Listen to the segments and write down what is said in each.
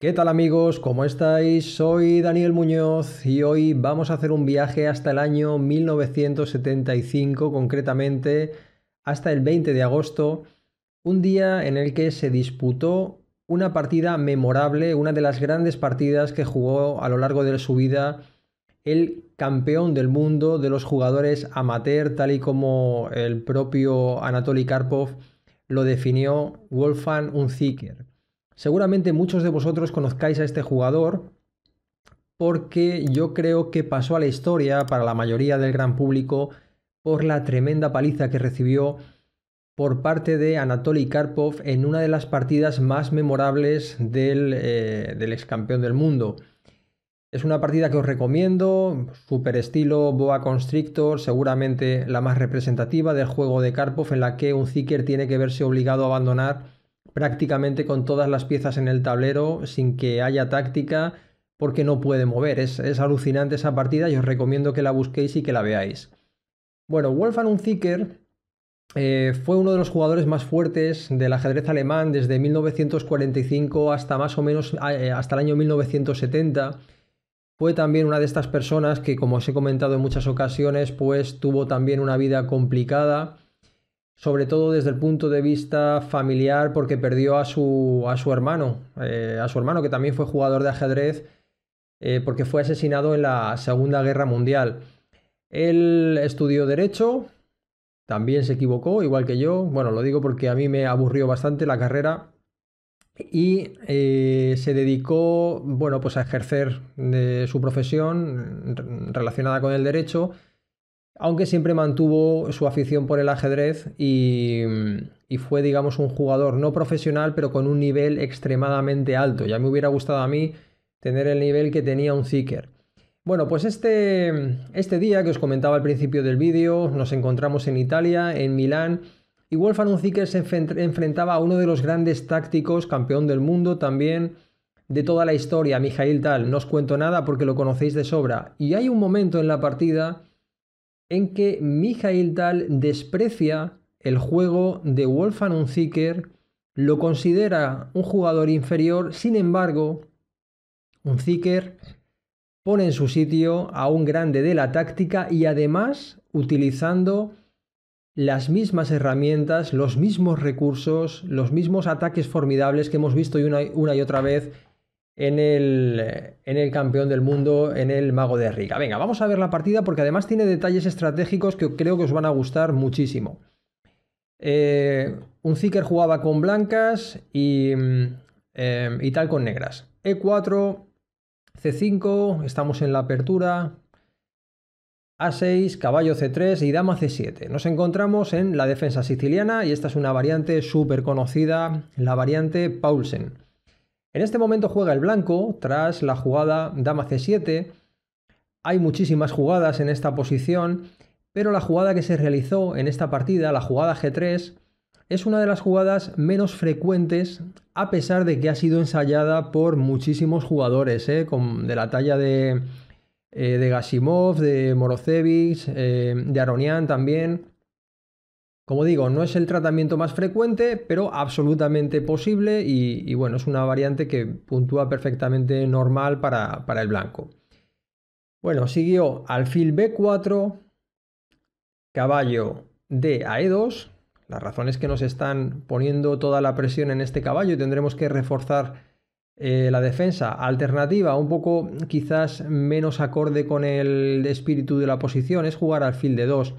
¿Qué tal amigos? ¿Cómo estáis? Soy Daniel Muñoz y hoy vamos a hacer un viaje hasta el año 1975, concretamente hasta el 20 de agosto, un día en el que se disputó una partida memorable, una de las grandes partidas que jugó a lo largo de su vida el campeón del mundo de los jugadores amateur, tal y como el propio Anatoly Karpov lo definió Wolfgang Unzicker. Seguramente muchos de vosotros conozcáis a este jugador porque yo creo que pasó a la historia para la mayoría del gran público por la tremenda paliza que recibió por parte de Anatoly Karpov en una de las partidas más memorables del, excampeón eh, del ex campeón del mundo. Es una partida que os recomiendo, super estilo Boa Constrictor, seguramente la más representativa del juego de Karpov, en la que un Zicker tiene que verse obligado a abandonar prácticamente con todas las piezas en el tablero sin que haya táctica, porque no puede mover. Es, alucinante esa partida y os recomiendo que la busquéis y que la veáis. Bueno, Wolfgang Zikker eh, fue uno de los jugadores más fuertes del ajedrez alemán desde 1945 hasta más o menos eh, hasta el año 1970. Fue también una de estas personas que, como os he comentado en muchas ocasiones, pues tuvo también una vida complicada, sobre todo desde el punto de vista familiar, porque perdió a su, a su hermano, eh, a su hermano que también fue jugador de ajedrez, porque fue asesinado en la Segunda Guerra Mundial. Él estudió Derecho, también se equivocó, igual que yo. Bueno, lo digo porque a mí me aburrió bastante la carrera y eh, se dedicó, bueno, pues a ejercer de eh, su profesión relacionada con el derecho, aunque siempre mantuvo su afición por el ajedrez mm, y, fue, digamos, un jugador no profesional, pero con un nivel extremadamente alto. Ya me hubiera gustado a mí tener el nivel que tenía un Zicker. Bueno, pues este, este día que os comentaba al principio del vídeo, nos encontramos en Italia, en Milán, y Wolfgang Zicker se enfrentaba a uno de los grandes tácticos, campeón del mundo también, de toda la historia, Mijail Tal. No os cuento nada porque lo conocéis de sobra. Y hay un momento en la partida en que Mijail Tal desprecia el juego de Wolfgang Zicker, lo considera un jugador inferior, sin embargo, Zicker pone en su sitio a un grande de la táctica y además utilizando las mismas herramientas, los mismos recursos, los mismos ataques formidables que hemos visto una, y otra vez en el, en el, campeón del mundo, en el mago de Riga. Venga, vamos a ver la partida porque además tiene detalles estratégicos que creo que os van a gustar muchísimo. Eh, un Zicker jugaba con blancas y, mm, eh, y tal con negras. E4, C5, estamos en la apertura. A6, caballo C3 y dama C7. Nos encontramos en la defensa siciliana y esta es una variante súper conocida, la variante Paulsen. En este momento juega el blanco tras la jugada dama C7. Hay muchísimas jugadas en esta posición, pero la jugada que se realizó en esta partida, la jugada G3, es una de las jugadas menos frecuentes, a pesar de que ha sido ensayada por muchísimos jugadores, ¿eh? de la talla de, eh, Gasimov, de Morozevich, eh, de Aronian también. Como digo, no es el tratamiento más frecuente, pero absolutamente posible y, bueno, es una variante que puntúa perfectamente normal para, el blanco. Bueno, siguió alfil B4, caballo D a 2 e la razón es que nos están poniendo toda la presión en este caballo y tendremos que reforzar eh, la defensa alternativa, un poco quizás menos acorde con el espíritu de la posición, es jugar al fil de 2.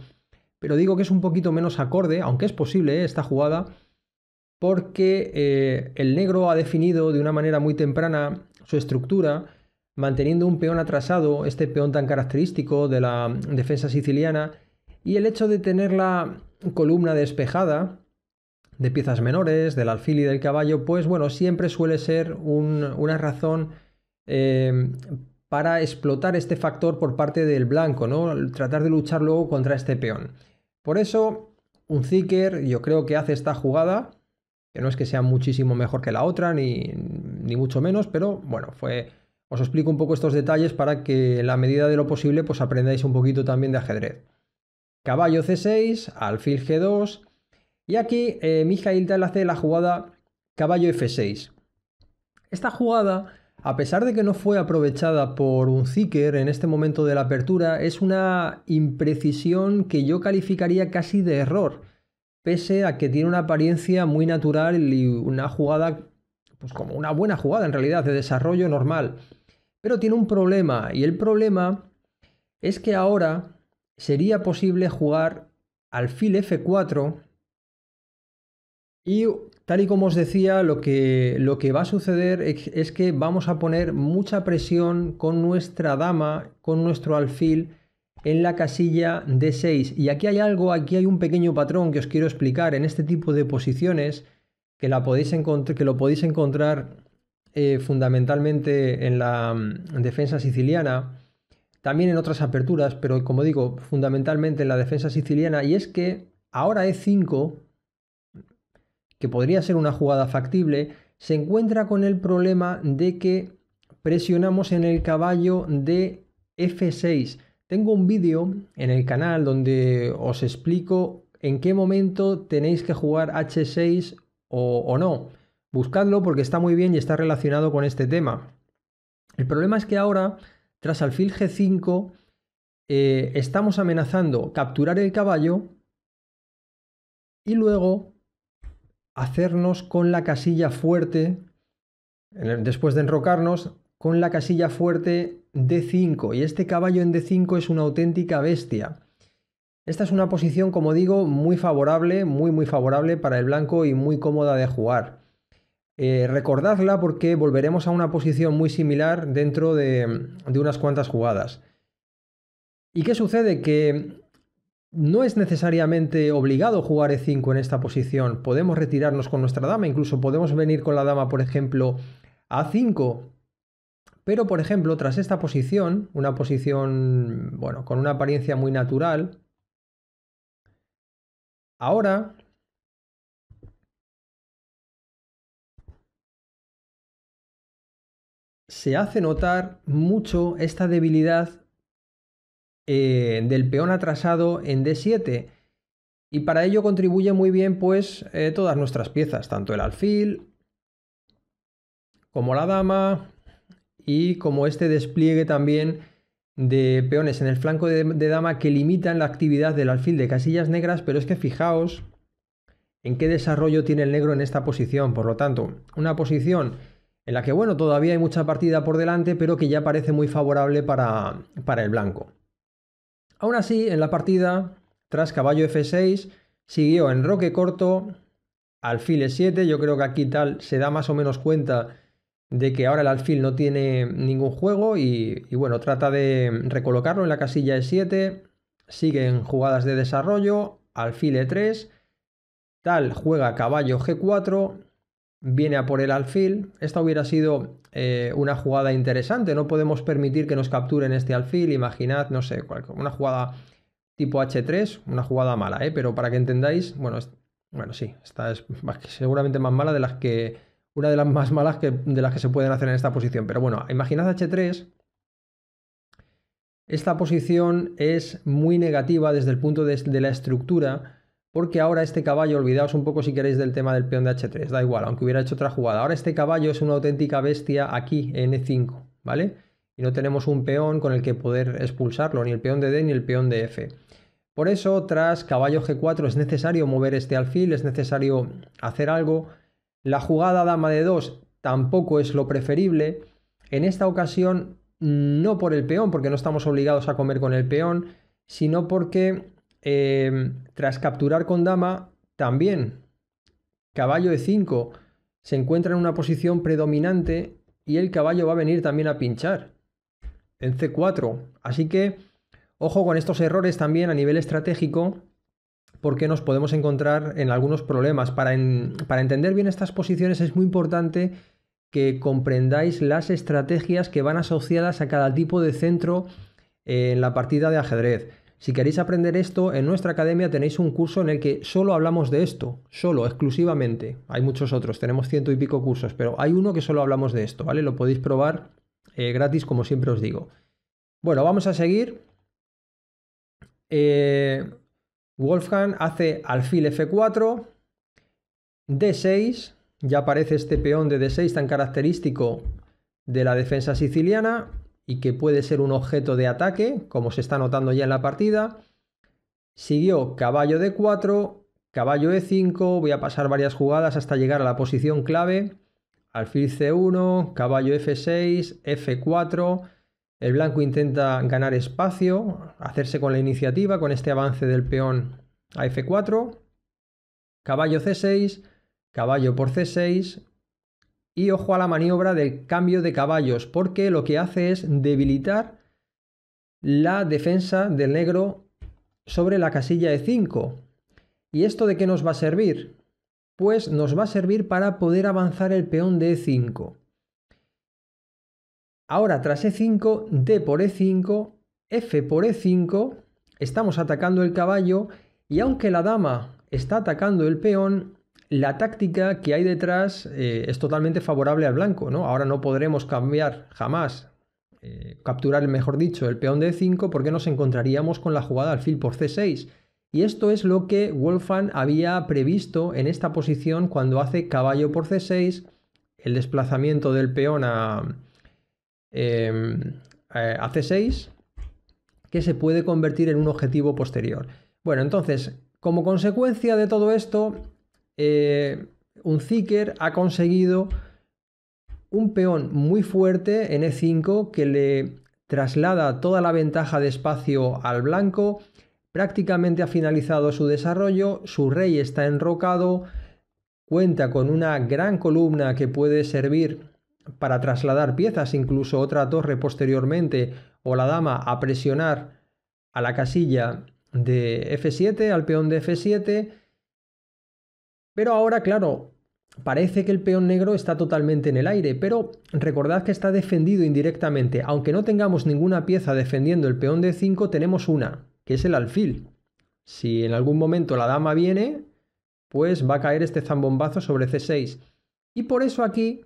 Pero digo que es un poquito menos acorde, aunque es posible eh, esta jugada, porque eh, el negro ha definido de una manera muy temprana su estructura, manteniendo un peón atrasado, este peón tan característico de la defensa siciliana, y el hecho de tener la columna despejada de piezas menores, del alfil y del caballo, pues bueno, siempre suele ser una razón eh, para explotar este factor por parte del blanco, ¿no? Tratar de luchar luego contra este peón. Por eso, un Zicker yo creo que hace esta jugada, que no es que sea muchísimo mejor que la otra, ni, mucho menos, pero bueno, fue... Os explico un poco estos detalles para que en la medida de lo posible pues aprendáis un poquito también de ajedrez caballo C6, alfil G2, y aquí eh, Mijail Tal hace la jugada caballo F6. Esta jugada, a pesar de que no fue aprovechada por un ziker en este momento de la apertura, es una imprecisión que yo calificaría casi de error, pese a que tiene una apariencia muy natural y una jugada, pues como una buena jugada en realidad, de desarrollo normal. Pero tiene un problema, y el problema es que ahora sería posible jugar alfil f4 y tal y como os decía, lo que, lo que va a suceder es, que vamos a poner mucha presión con nuestra dama, con nuestro alfil en la casilla D6. Y aquí hay algo, aquí hay un pequeño patrón que os quiero explicar en este tipo de posiciones que, la podéis que lo podéis encontrar eh, fundamentalmente en la mm, defensa siciliana también en otras aperturas, pero como digo, fundamentalmente en la defensa siciliana, y es que ahora E5, que podría ser una jugada factible, se encuentra con el problema de que presionamos en el caballo de F6. Tengo un vídeo en el canal donde os explico en qué momento tenéis que jugar H6 o, o no. Buscadlo porque está muy bien y está relacionado con este tema. El problema es que ahora tras alfil G5, eh, estamos amenazando capturar el caballo y luego hacernos con la casilla fuerte, después de enrocarnos, con la casilla fuerte D5. Y este caballo en D5 es una auténtica bestia. Esta es una posición, como digo, muy favorable, muy muy favorable para el blanco y muy cómoda de jugar. Eh, recordadla porque volveremos a una posición muy similar dentro de, de unas cuantas jugadas. ¿Y qué sucede? Que no es necesariamente obligado jugar E5 en esta posición. Podemos retirarnos con nuestra dama, incluso podemos venir con la dama, por ejemplo, A5. Pero, por ejemplo, tras esta posición, una posición, bueno, con una apariencia muy natural, ahora se hace notar mucho esta debilidad eh, del peón atrasado en D7. Y para ello contribuye muy bien pues eh, todas nuestras piezas, tanto el alfil como la dama y como este despliegue también de peones en el flanco de, dama que limitan la actividad del alfil de casillas negras, pero es que fijaos en qué desarrollo tiene el negro en esta posición. Por lo tanto, una posición en la que, bueno, todavía hay mucha partida por delante, pero que ya parece muy favorable para, el blanco. Aún así, en la partida, tras caballo f6, siguió en roque corto, alfil e7, yo creo que aquí tal se da más o menos cuenta de que ahora el alfil no tiene ningún juego y, y bueno, trata de recolocarlo en la casilla e7, siguen jugadas de desarrollo, alfil e3, tal juega caballo g4, viene a por el alfil. Esta hubiera sido eh, una jugada interesante. No podemos permitir que nos capturen este alfil. Imaginad, no sé, una jugada tipo H3, una jugada mala, ¿eh? pero para que entendáis, bueno, bueno, sí, esta es seguramente más mala de las que. Una de las más malas que, de las que se pueden hacer en esta posición. Pero bueno, imaginad H3. Esta posición es muy negativa desde el punto de, de la estructura porque ahora este caballo, olvidaos un poco si queréis del tema del peón de h3, da igual, aunque hubiera hecho otra jugada. Ahora este caballo es una auténtica bestia aquí, en e5, ¿vale? Y no tenemos un peón con el que poder expulsarlo, ni el peón de d ni el peón de f. Por eso, tras caballo g4 es necesario mover este alfil, es necesario hacer algo. La jugada dama de 2 tampoco es lo preferible. En esta ocasión, no por el peón, porque no estamos obligados a comer con el peón, sino porque Em, tras capturar con dama, también caballo de 5 se encuentra en una posición predominante y el caballo va a venir también a pinchar en C4. Así que ojo con estos errores también a nivel estratégico porque nos podemos encontrar en algunos problemas. para entender bien estas posiciones es muy importante que comprendáis las estrategias que van asociadas a cada tipo de centro en la partida de ajedrez. Si queréis aprender esto, en nuestra academia tenéis un curso en el que solo hablamos de esto, solo, exclusivamente. Hay muchos otros, tenemos ciento y pico cursos, pero hay uno que solo hablamos de esto, ¿vale? Lo podéis probar eh, gratis, como siempre os digo. Bueno, vamos a seguir. Eh, Wolfgang hace alfil F4, D6, ya aparece este peón de D6 tan característico de la defensa siciliana y que puede ser un objeto de ataque, como se está notando ya en la partida. Siguió caballo D4, caballo E5, voy a pasar varias jugadas hasta llegar a la posición clave. Alfil C1, caballo F6, F4. El blanco intenta ganar espacio, hacerse con la iniciativa, con este avance del peón a F4. Caballo C6, caballo por C6, y ojo a la maniobra del cambio de caballos, porque lo que hace es debilitar la defensa del negro sobre la casilla E5. ¿Y esto de qué nos va a servir? Pues nos va a servir para poder avanzar el peón de E5. Ahora tras E5, D por E5, F por E5, estamos atacando el caballo y aunque la dama está atacando el peón, la táctica que hay detrás eh, es totalmente favorable al blanco, ¿no? Ahora no podremos cambiar jamás, capturar eh, capturar, mejor dicho, el peón de 5 porque nos encontraríamos con la jugada alfil por c6. Y esto es lo que Wolfan había previsto en esta posición cuando hace caballo por c6, el desplazamiento del peón a, em, a c6, que se puede convertir en un objetivo posterior. Bueno, entonces, como consecuencia de todo esto, eh, un Ziker ha conseguido un peón muy fuerte en E5 que le traslada toda la ventaja de espacio al blanco. Prácticamente ha finalizado su desarrollo, su rey está enrocado, cuenta con una gran columna que puede servir para trasladar piezas, incluso otra torre posteriormente, o la dama a presionar a la casilla de F7, al peón de F7. Pero ahora, claro, Parece que el peón negro está totalmente en el aire, pero recordad que está defendido indirectamente. Aunque no tengamos ninguna pieza defendiendo el peón de 5, tenemos una, que es el alfil. Si en algún momento la dama viene, pues va a caer este zambombazo sobre c6. Y por eso aquí,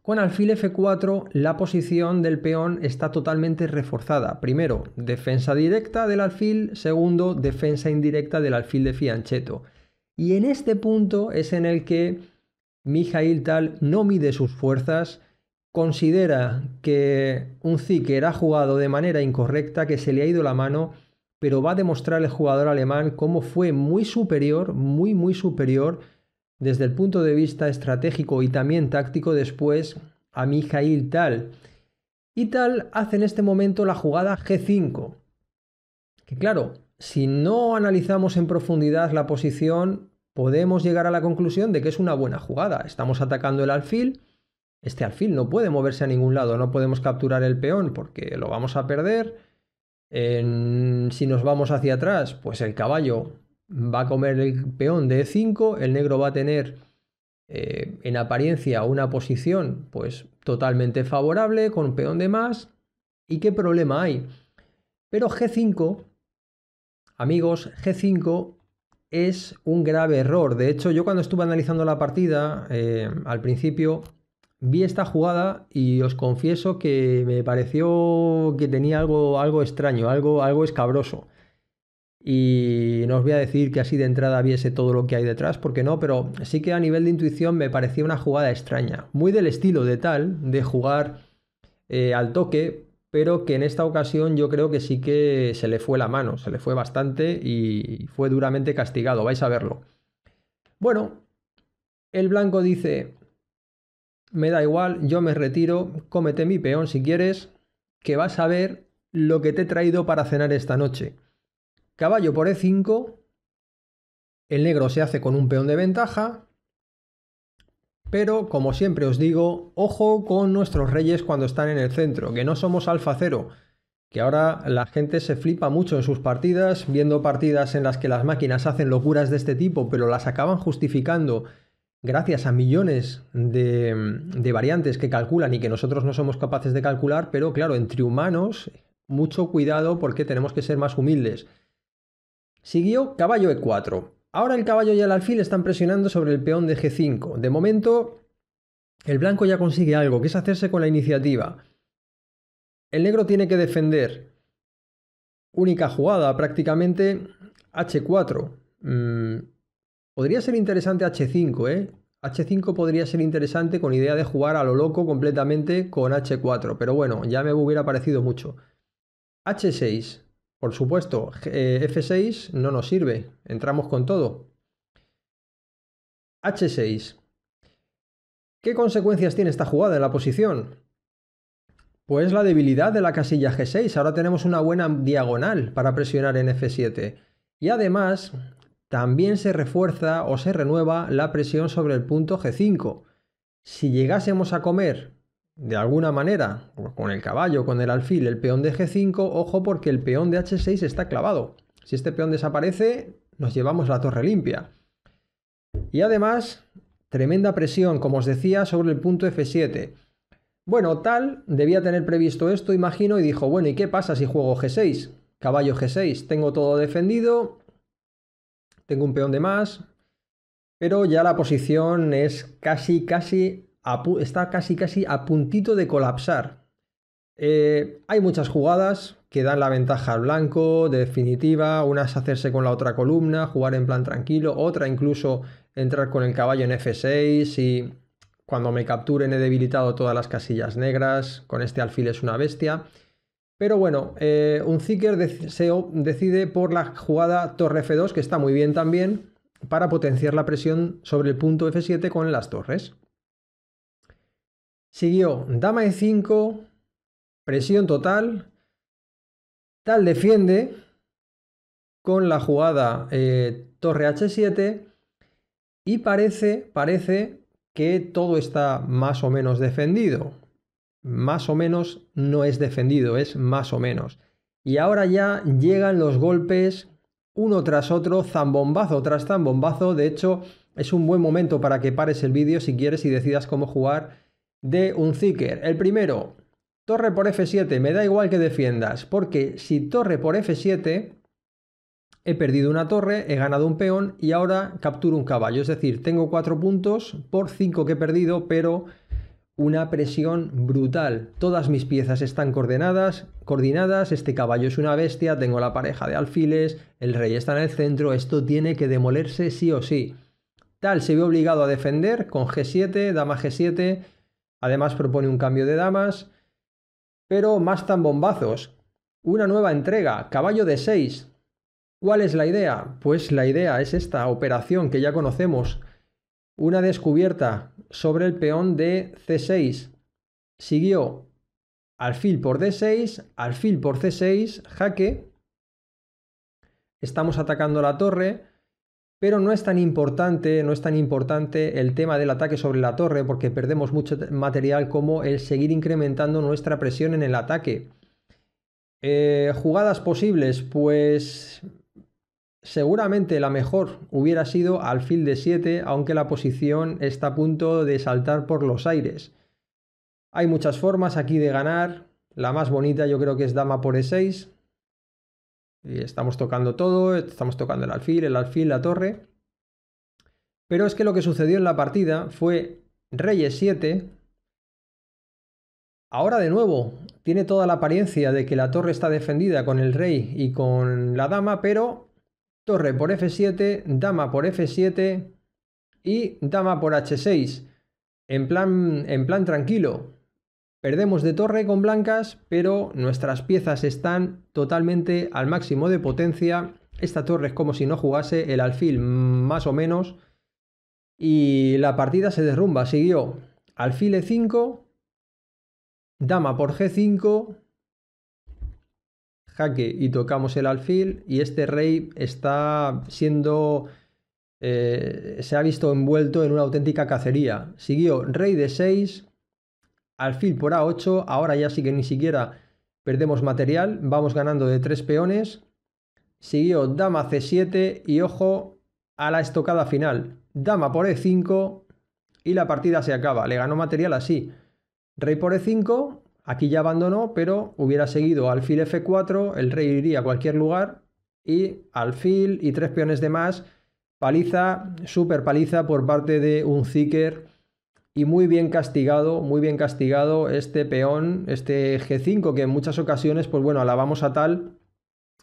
con alfil f4, la posición del peón está totalmente reforzada. Primero, defensa directa del alfil, segundo, defensa indirecta del alfil de fiancheto. Y en este punto es en el que Mijail Tal no mide sus fuerzas, considera que un Zicker ha jugado de manera incorrecta, que se le ha ido la mano, pero va a demostrar el jugador alemán cómo fue muy superior, muy, muy superior desde el punto de vista estratégico y también táctico después a Mijail Tal. Y Tal hace en este momento la jugada G5. Que claro, si no analizamos en profundidad la posición, podemos llegar a la conclusión de que es una buena jugada. Estamos atacando el alfil, este alfil no puede moverse a ningún lado, no podemos capturar el peón porque lo vamos a perder. si nos vamos hacia atrás, pues el caballo va a comer el peón de E5, el negro va a tener eh, en apariencia una posición pues totalmente favorable con peón de más. ¿Y qué problema hay? Pero G5, amigos, G5 es un grave error. De hecho, yo cuando estuve analizando la partida, eh, al principio, vi esta jugada y os confieso que me pareció que tenía algo, algo extraño, algo, algo escabroso. Y no os voy a decir que así de entrada viese todo lo que hay detrás, porque no, pero sí que a nivel de intuición me parecía una jugada extraña, muy del estilo de tal, de jugar eh, al toque, pero que en esta ocasión yo creo que sí que se le fue la mano, se le fue bastante y fue duramente castigado, vais a verlo. Bueno, el blanco dice, me da igual, yo me retiro, cómete mi peón si quieres, que vas a ver lo que te he traído para cenar esta noche. Caballo por E5, el negro se hace con un peón de ventaja, pero como siempre os digo, ojo con nuestros reyes cuando están en el centro, que no somos alfa cero, que ahora la gente se flipa mucho en sus partidas, viendo partidas en las que las máquinas hacen locuras de este tipo, pero las acaban justificando gracias a millones de, de variantes que calculan y que nosotros no somos capaces de calcular, pero claro, entre humanos, mucho cuidado porque tenemos que ser más humildes. Siguió caballo E4. Ahora el caballo y el alfil están presionando sobre el peón de G5. De momento, el blanco ya consigue algo, que es hacerse con la iniciativa. El negro tiene que defender. Única jugada, prácticamente H4. Mm, podría ser interesante H5, ¿eh? H5 podría ser interesante con idea de jugar a lo loco completamente con H4, pero bueno, ya me hubiera parecido mucho. H6. Por supuesto, eh, F6 no nos sirve, entramos con todo. H6. ¿Qué consecuencias tiene esta jugada en la posición? Pues la debilidad de la casilla G6. Ahora tenemos una buena diagonal para presionar en F7. Y además, también se refuerza o se renueva la presión sobre el punto G5. Si llegásemos a comer de alguna manera, pues con el caballo, con el alfil, el peón de G5, ojo porque el peón de H6 está clavado. Si este peón desaparece, nos llevamos la torre limpia. Y además, tremenda presión, como os decía, sobre el punto F7. Bueno, tal debía tener previsto esto, imagino, y dijo, bueno, ¿y qué pasa si juego G6? Caballo G6, tengo todo defendido, tengo un peón de más, pero ya la posición es casi, casi está casi casi a puntito de colapsar. Eh, hay muchas jugadas que dan la ventaja al blanco, definitiva, una es hacerse con la otra columna, jugar en plan tranquilo, otra incluso entrar con el caballo en F6 y cuando me capturen he debilitado todas las casillas negras, con este alfil es una bestia. Pero bueno, eh, un Zicker decide por la jugada torre F2, que está muy bien también, para potenciar la presión sobre el punto F7 con las torres. Siguió dama e 5, presión total. Tal defiende con la jugada eh, torre h7 y parece, parece que todo está más o menos defendido. Más o menos no es defendido, es más o menos. Y ahora ya llegan los golpes uno tras otro, zambombazo tras zambombazo. De hecho, es un buen momento para que pares el vídeo si quieres y decidas cómo jugar de un Zicker. El primero, torre por F7, me da igual que defiendas, porque si torre por F7, he perdido una torre, he ganado un peón y ahora capturo un caballo. Es decir, tengo 4 puntos por 5 que he perdido, pero una presión brutal. Todas mis piezas están coordenadas, coordinadas, este caballo es una bestia, tengo la pareja de alfiles, el rey está en el centro, esto tiene que demolerse sí o sí. Tal se ve obligado a defender con G7, dama G7 Además propone un cambio de damas, pero más tan Una nueva entrega, caballo de 6. ¿Cuál es la idea? Pues la idea es esta operación que ya conocemos. Una descubierta sobre el peón de C6. Siguió alfil por D6, alfil por C6, jaque. Estamos atacando la torre pero no es tan importante, no es tan importante el tema del ataque sobre la torre porque perdemos mucho material como el seguir incrementando nuestra presión en el ataque. Eh, jugadas posibles, pues seguramente la mejor hubiera sido alfil de 7, aunque la posición está a punto de saltar por los aires. Hay muchas formas aquí de ganar. La más bonita yo creo que es dama por e6, estamos tocando todo, estamos tocando el alfil, el alfil, la torre. Pero es que lo que sucedió en la partida fue Reyes 7. Ahora de nuevo, tiene toda la apariencia de que la torre está defendida con el rey y con la dama, pero torre por F7, dama por F7 y dama por H6. En plan, en plan tranquilo, Perdemos de torre con blancas, pero nuestras piezas están totalmente al máximo de potencia. Esta torre es como si no jugase el alfil mm, más o menos. Y la partida se derrumba. Siguió alfil e5, dama por g5, jaque y tocamos el alfil. Y este rey está siendo... Eh, se ha visto envuelto en una auténtica cacería. Siguió rey de 6 alfil por A8, ahora ya sí que ni siquiera perdemos material, vamos ganando de 3 peones, siguió dama C7 y ojo a la estocada final, dama por E5 y la partida se acaba, le ganó material así, rey por E5, aquí ya abandonó, pero hubiera seguido alfil F4, el rey iría a cualquier lugar y alfil y tres peones de más, paliza, super paliza por parte de un ziker y muy bien castigado, muy bien castigado este peón, este G5, que en muchas ocasiones, pues bueno, alabamos a tal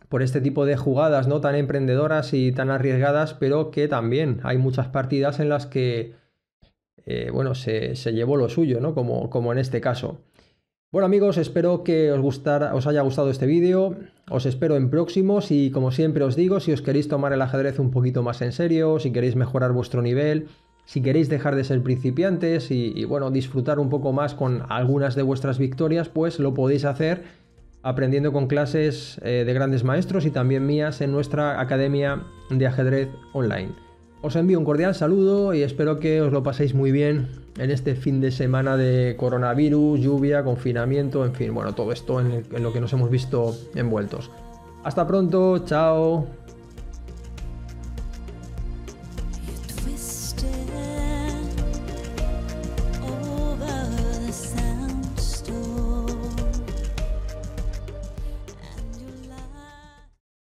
por este tipo de jugadas, ¿no? Tan emprendedoras y tan arriesgadas, pero que también hay muchas partidas en las que, eh, bueno, se, se, llevó lo suyo, ¿no? Como, como en este caso. Bueno amigos, espero que os, gustara, os haya gustado este vídeo, os espero en próximos y como siempre os digo, si os queréis tomar el ajedrez un poquito más en serio, si queréis mejorar vuestro nivel, si queréis dejar de ser principiantes y, bueno, disfrutar un poco más con algunas de vuestras victorias, pues lo podéis hacer aprendiendo con clases eh, de grandes maestros y también mías en nuestra academia de ajedrez online. Os envío un cordial saludo y espero que os lo paséis muy bien en este fin de semana de coronavirus, lluvia, confinamiento, en fin, bueno, todo esto en lo que nos hemos visto envueltos. Hasta pronto, chao.